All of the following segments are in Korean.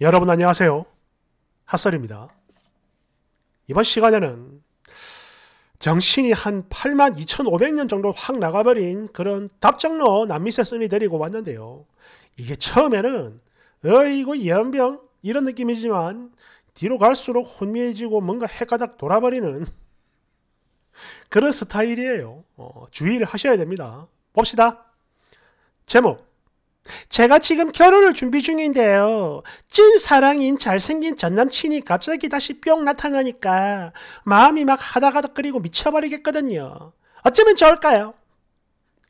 여러분 안녕하세요. 핫설입니다. 이번 시간에는 정신이 한 8만 2,500년 정도 확 나가버린 그런 답정로 남미세 쓴이 데리고 왔는데요. 이게 처음에는 어이구 연병 이런 느낌이지만 뒤로 갈수록 혼미해지고 뭔가 해가닥 돌아버리는 그런 스타일이에요. 어, 주의를 하셔야 됩니다. 봅시다. 제목 제가 지금 결혼을 준비 중인데요. 찐 사랑인 잘생긴 전남친이 갑자기 다시 뿅 나타나니까 마음이 막하다가닥끓이고 미쳐버리겠거든요. 어쩌면 좋을까요?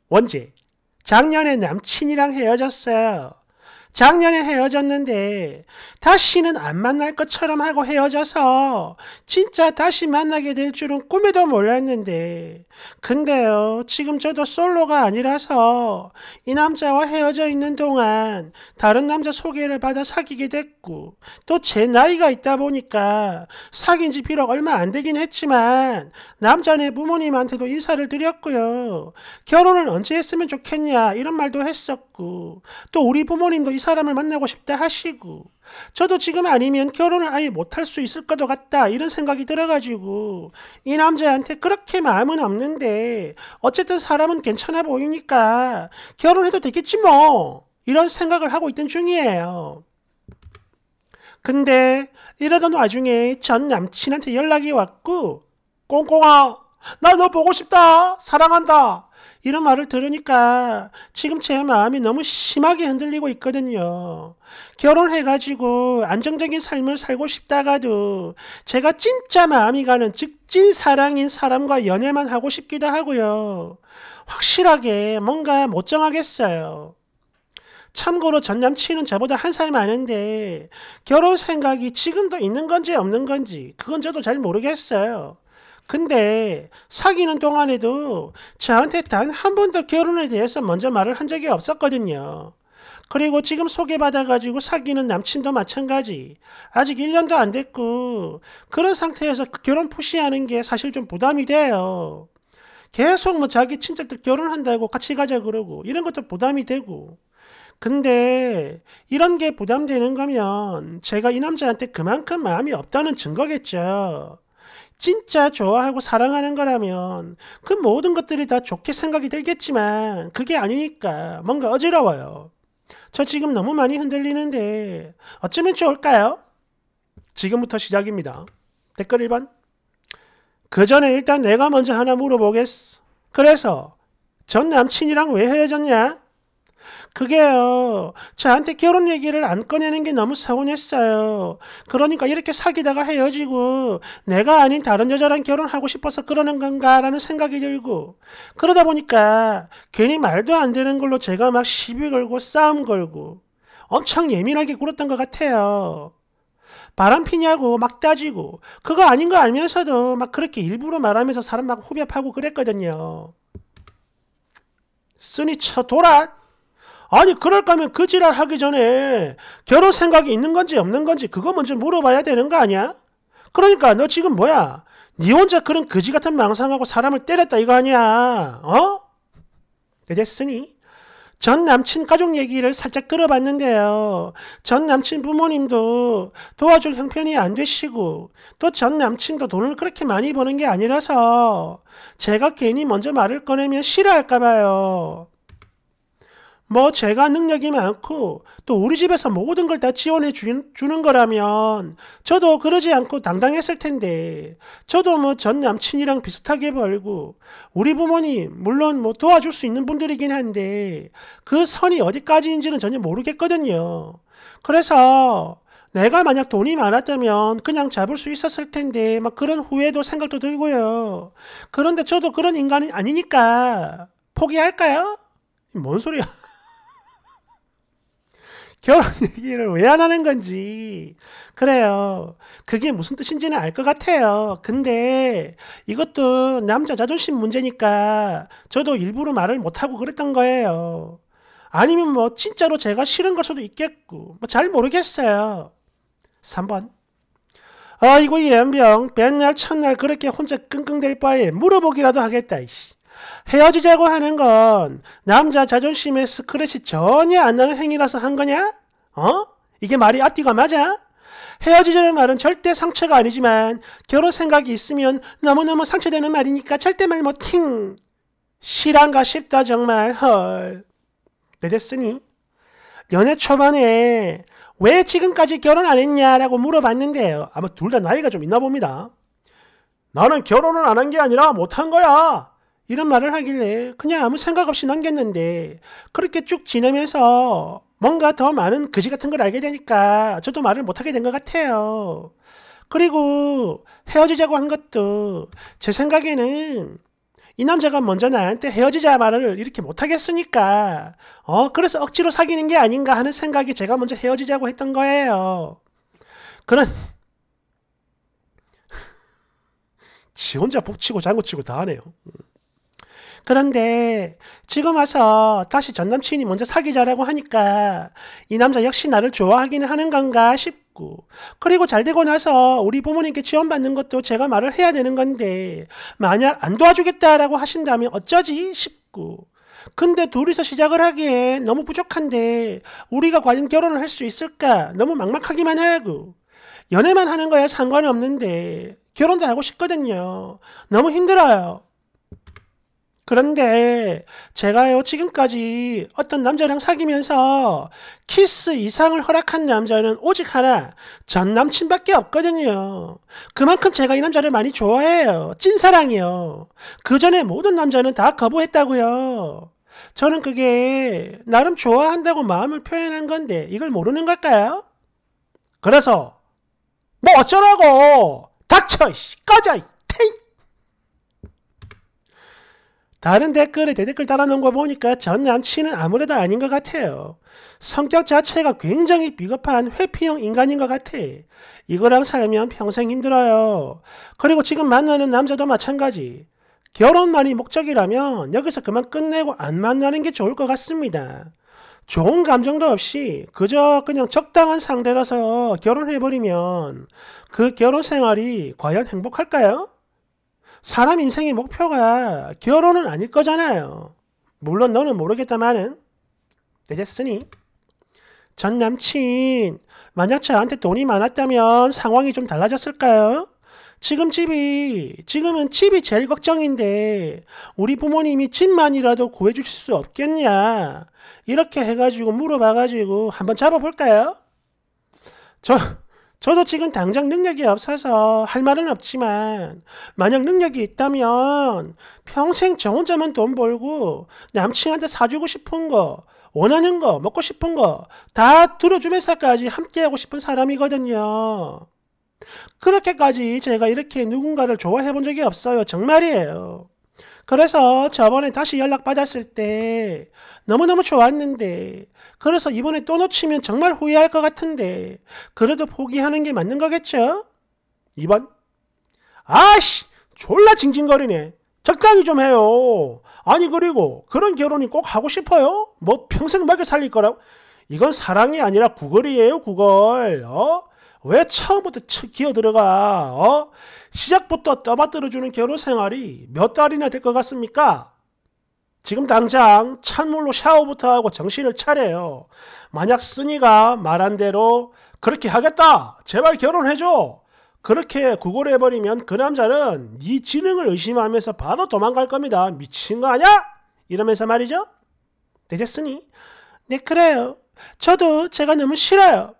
원지, 작년에 남친이랑 헤어졌어요. 작년에 헤어졌는데 다시는 안 만날 것처럼 하고 헤어져서 진짜 다시 만나게 될 줄은 꿈에도 몰랐는데 근데요 지금 저도 솔로가 아니라서 이 남자와 헤어져 있는 동안 다른 남자 소개를 받아 사귀게 됐고 또 제 나이가 있다 보니까 사귄 지 비록 얼마 안 되긴 했지만 남자네 부모님한테도 인사를 드렸고요 결혼을 언제 했으면 좋겠냐 이런 말도 했었고 또 우리 부모님도 사람을 만나고 싶다 하시고 저도 지금 아니면 결혼을 아예 못할 수 있을 것도 같다 이런 생각이 들어가지고 이 남자한테 그렇게 마음은 없는데 어쨌든 사람은 괜찮아 보이니까 결혼해도 되겠지 뭐 이런 생각을 하고 있던 중이에요. 근데 이러던 와중에 전 남친한테 연락이 왔고 꽁꽁아 나너 보고 싶다. 사랑한다. 이런 말을 들으니까 지금 제 마음이 너무 심하게 흔들리고 있거든요. 결혼해가지고 안정적인 삶을 살고 싶다가도 제가 진짜 마음이 가는 즉진 사랑인 사람과 연애만 하고 싶기도 하고요. 확실하게 뭔가 못 정하겠어요. 참고로 전 남친은 저보다 한 살 많은데 결혼 생각이 지금도 있는 건지 없는 건지 그건 저도 잘 모르겠어요. 근데 사귀는 동안에도 저한테 단 한 번도 결혼에 대해서 먼저 말을 한 적이 없었거든요. 그리고 지금 소개받아가지고 사귀는 남친도 마찬가지. 아직 1년도 안 됐고, 그런 상태에서 그 결혼 푸시하는 게 사실 좀 부담이 돼요. 계속 뭐 자기 친척들 결혼한다고 같이 가자 그러고, 이런 것도 부담이 되고. 근데 이런 게 부담되는 거면 제가 이 남자한테 그만큼 마음이 없다는 증거겠죠. 진짜 좋아하고 사랑하는 거라면 그 모든 것들이 다 좋게 생각이 들겠지만 그게 아니니까 뭔가 어지러워요. 저 지금 너무 많이 흔들리는데 어쩌면 좋을까요? 지금부터 시작입니다. 댓글 1번. 그 전에 일단 내가 먼저 하나 물어보겠어. 그래서 전 남친이랑 왜 헤어졌냐? 그게요. 저한테 결혼 얘기를 안 꺼내는 게 너무 서운했어요. 그러니까 이렇게 사귀다가 헤어지고 내가 아닌 다른 여자랑 결혼하고 싶어서 그러는 건가라는 생각이 들고 그러다 보니까 괜히 말도 안 되는 걸로 제가 막 시비 걸고 싸움 걸고 엄청 예민하게 굴었던 것 같아요. 바람 피냐고 막 따지고 그거 아닌 거 알면서도 막 그렇게 일부러 말하면서 사람 막 후벼파고 그랬거든요. 쓰니 쳐돌아 아니 그럴 거면 그 지랄 하기 전에 결혼 생각이 있는 건지 없는 건지 그거 먼저 물어봐야 되는 거 아니야? 그러니까 너 지금 뭐야? 네 혼자 그런 그지 같은 망상하고 사람을 때렸다 이거 아니야? 어? 됐으니 전 남친 가족 얘기를 살짝 들어봤는데요. 전 남친 부모님도 도와줄 형편이 안 되시고 또 전 남친도 돈을 그렇게 많이 버는 게 아니라서 제가 괜히 먼저 말을 꺼내면 싫어할까 봐요. 뭐 제가 능력이 많고 또 우리 집에서 모든 걸 다 지원해 주, 주는 거라면 저도 그러지 않고 당당했을 텐데 저도 뭐 전 남친이랑 비슷하게 벌고 우리 부모님 물론 뭐 도와줄 수 있는 분들이긴 한데 그 선이 어디까지인지는 전혀 모르겠거든요. 그래서 내가 만약 돈이 많았다면 그냥 잡을 수 있었을 텐데 막 그런 후회도 생각도 들고요. 그런데 저도 그런 인간이 아니니까 포기할까요? 뭔 소리야? 결혼 얘기를 왜 안 하는 건지. 그래요. 그게 무슨 뜻인지는 알 것 같아요. 근데 이것도 남자 자존심 문제니까 저도 일부러 말을 못하고 그랬던 거예요. 아니면 뭐 진짜로 제가 싫은 걸 수도 있겠고 뭐 잘 모르겠어요. 3번 아이고 이 연병 맨날 첫날 그렇게 혼자 끙끙댈 바에 물어보기라도 하겠다 이씨. 헤어지자고 하는 건 남자 자존심에 스크래치 전혀 안 나는 행위라서 한 거냐? 어? 이게 말이 앞뒤가 맞아? 헤어지자는 말은 절대 상처가 아니지만 결혼 생각이 있으면 너무너무 상처되는 말이니까 절대 말 못팅. 실한가 싶다 정말 헐. 내됐으니 연애 초반에 왜 지금까지 결혼 안 했냐라고 물어봤는데요. 아마 둘 다 나이가 좀 있나 봅니다. 나는 결혼을 안 한 게 아니라 못 한 거야. 이런 말을 하길래 그냥 아무 생각 없이 넘겼는데 그렇게 쭉 지내면서 뭔가 더 많은 그지 같은 걸 알게 되니까 저도 말을 못하게 된 것 같아요. 그리고 헤어지자고 한 것도 제 생각에는 이 남자가 먼저 나한테 헤어지자 말을 이렇게 못하겠으니까 어 그래서 억지로 사귀는 게 아닌가 하는 생각이 제가 먼저 헤어지자고 했던 거예요. 그런 지 혼자 복치고 장구치고 다 하네요. 그런데 지금 와서 다시 전 남친이 먼저 사귀자라고 하니까 이 남자 역시 나를 좋아하기는 하는 건가 싶고 그리고 잘 되고 나서 우리 부모님께 지원받는 것도 제가 말을 해야 되는 건데 만약 안 도와주겠다라고 하신다면 어쩌지 싶고 근데 둘이서 시작을 하기에 너무 부족한데 우리가 과연 결혼을 할 수 있을까 너무 막막하기만 하고 연애만 하는 거야 상관없는데 결혼도 하고 싶거든요. 너무 힘들어요. 그런데 제가요, 지금까지 어떤 남자랑 사귀면서 키스 이상을 허락한 남자는 오직 하나, 전 남친밖에 없거든요. 그만큼 제가 이 남자를 많이 좋아해요. 찐사랑이요. 그 전에 모든 남자는 다 거부했다고요. 저는 그게 나름 좋아한다고 마음을 표현한 건데 이걸 모르는 걸까요? 그래서 뭐 어쩌라고 닥쳐 꺼져 다른 댓글에 대댓글 달아놓은 거 보니까 전 남친은 아무래도 아닌 것 같아요. 성격 자체가 굉장히 비겁한 회피형 인간인 것 같아. 이거랑 살면 평생 힘들어요. 그리고 지금 만나는 남자도 마찬가지. 결혼만이 목적이라면 여기서 그만 끝내고 안 만나는 게 좋을 것 같습니다. 좋은 감정도 없이 그저 그냥 적당한 상대라서 결혼해버리면 그 결혼 생활이 과연 행복할까요? 사람 인생의 목표가 결혼은 아닐 거잖아요. 물론 너는 모르겠다마는 늦으니전 남친 만약 저한테 돈이 많았다면 상황이 좀 달라졌을까요? 지금 집이 지금은 집이 제일 걱정인데 우리 부모님이 집만이라도 구해주실 수 없겠냐 이렇게 해가지고 물어봐가지고 한번 잡아볼까요? 저 저도 지금 당장 능력이 없어서 할 말은 없지만 만약 능력이 있다면 평생 저 혼자만 돈 벌고 남친한테 사주고 싶은 거 원하는 거 먹고 싶은 거 다 들어주면서까지 함께하고 싶은 사람이거든요. 그렇게까지 제가 이렇게 누군가를 좋아해 본 적이 없어요. 정말이에요. 그래서 저번에 다시 연락받았을 때 너무너무 좋았는데 그래서 이번에 또 놓치면 정말 후회할 것 같은데 그래도 포기하는 게 맞는 거겠죠? 2번 아씨 졸라 징징거리네 적당히 좀 해요 아니 그리고 그런 결혼이 꼭 하고 싶어요? 뭐 평생 먹여 살릴 거라고 이건 사랑이 아니라 구걸이에요 구걸 어? 왜 처음부터 기어 들어가? 어? 시작부터 떠받들어주는 결혼 생활이 몇 달이나 될 것 같습니까? 지금 당장 찬물로 샤워부터 하고 정신을 차려요. 만약 쓰니가 말한 대로 그렇게 하겠다. 제발 결혼해줘. 그렇게 구걸해버리면 그 남자는 네 지능을 의심하면서 바로 도망갈 겁니다. 미친 거아냐 이러면서 말이죠. 되겠으니 네 그래요. 저도 제가 너무 싫어요.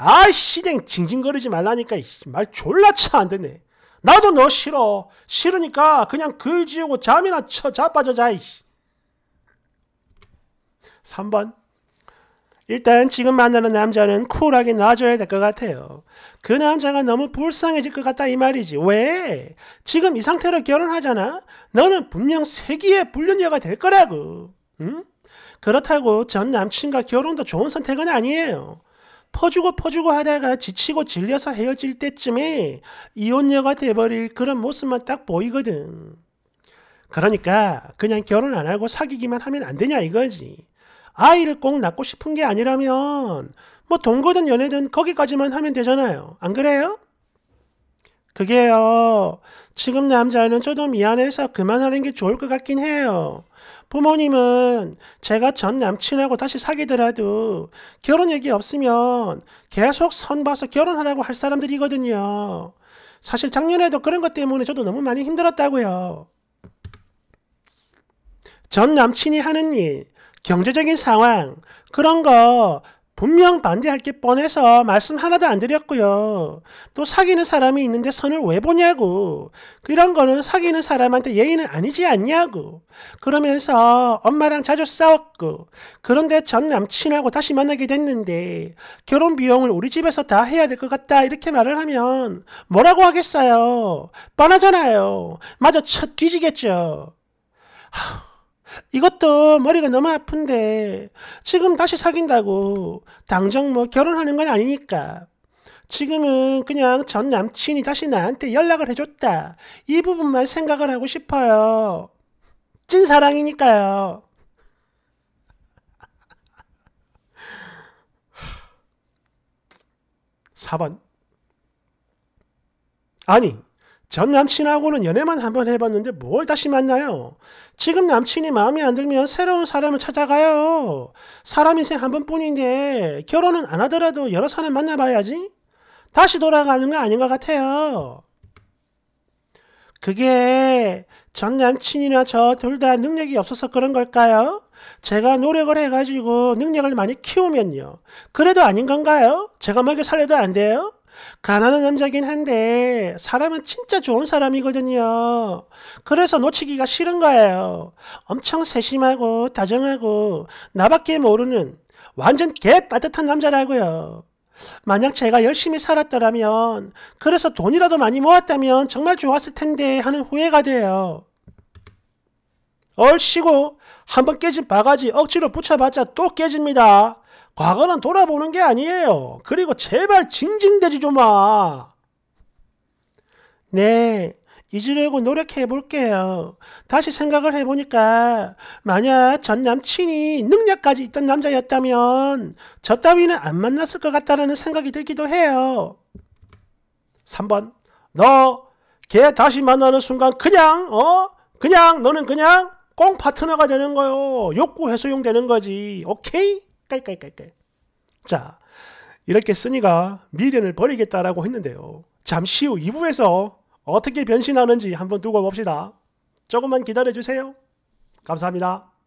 아, 이 씨댕 징징거리지 말라니까 말 졸라 차안 되네. 나도 너 싫어. 싫으니까 그냥 글 지우고 잠이나 쳐 자빠져 자. 이씨. 3번 일단 지금 만나는 남자는 쿨하게 놔줘야 될 것 같아요. 그 남자가 너무 불쌍해질 것 같다 이 말이지. 왜? 지금 이 상태로 결혼하잖아? 너는 분명 세기의 불륜녀가 될 거라고. 응? 그렇다고 전 남친과 결혼도 좋은 선택은 아니에요. 퍼주고 퍼주고 하다가 지치고 질려서 헤어질 때쯤에 이혼녀가 돼버릴 그런 모습만 딱 보이거든. 그러니까 그냥 결혼 안 하고 사귀기만 하면 안 되냐 이거지. 아이를 꼭 낳고 싶은 게 아니라면 뭐 동거든 연애든 거기까지만 하면 되잖아요. 안 그래요? 그게요. 지금 남자는 저도 미안해서 그만하는 게 좋을 것 같긴 해요. 부모님은 제가 전 남친하고 다시 사귀더라도 결혼 얘기 없으면 계속 선 봐서 결혼하라고 할 사람들이거든요. 사실 작년에도 그런 것 때문에 저도 너무 많이 힘들었다고요. 전 남친이 하는 일, 경제적인 상황, 그런 거 분명 반대할 게 뻔해서 말씀 하나도 안 드렸고요. 또 사귀는 사람이 있는데 선을 왜 보냐고. 그런 거는 사귀는 사람한테 예의는 아니지 않냐고. 그러면서 엄마랑 자주 싸웠고. 그런데 전 남친하고 다시 만나게 됐는데 결혼 비용을 우리 집에서 다 해야 될 것 같다 이렇게 말을 하면 뭐라고 하겠어요. 뻔하잖아요. 마저 첫 뒤지겠죠. 하... 이것도 머리가 너무 아픈데 지금 다시 사귄다고 당장 뭐 결혼하는 건 아니니까 지금은 그냥 전 남친이 다시 나한테 연락을 해줬다 이 부분만 생각을 하고 싶어요 찐 사랑이니까요 4번 아니 전 남친하고는 연애만 한번 해봤는데 뭘 다시 만나요? 지금 남친이 마음에 안 들면 새로운 사람을 찾아가요. 사람 인생 한 번뿐인데 결혼은 안 하더라도 여러 사람 만나봐야지. 다시 돌아가는 거 아닌 것 같아요. 그게 전 남친이나 저 둘 다 능력이 없어서 그런 걸까요? 제가 노력을 해가지고 능력을 많이 키우면요. 그래도 아닌 건가요? 제가 먹여 살려도 안 돼요? 가난한 남자긴 한데 사람은 진짜 좋은 사람이거든요. 그래서 놓치기가 싫은 거예요. 엄청 세심하고 다정하고 나밖에 모르는 완전 개 따뜻한 남자라고요. 만약 제가 열심히 살았더라면 그래서 돈이라도 많이 모았다면 정말 좋았을 텐데 하는 후회가 돼요. 얼씨고 한번 깨진 바가지 억지로 붙여봤자 또 깨집니다. 과거는 돌아보는 게 아니에요. 그리고 제발 징징대지 좀 마. 네, 잊으려고 노력해 볼게요. 다시 생각을 해보니까 만약 전 남친이 능력까지 있던 남자였다면 저 따위는 안 만났을 것 같다라는 생각이 들기도 해요. 3번 너 걔 다시 만나는 순간 그냥 어? 그냥 너는 그냥 꽁 파트너가 되는 거요. 욕구 해소용 되는 거지. 오케이? 깔깔깔깔. 자, 이렇게 쓰니가 미련을 버리겠다라고 했는데요. 잠시 후 2부에서 어떻게 변신하는지 한번 두고 봅시다. 조금만 기다려 주세요. 감사합니다.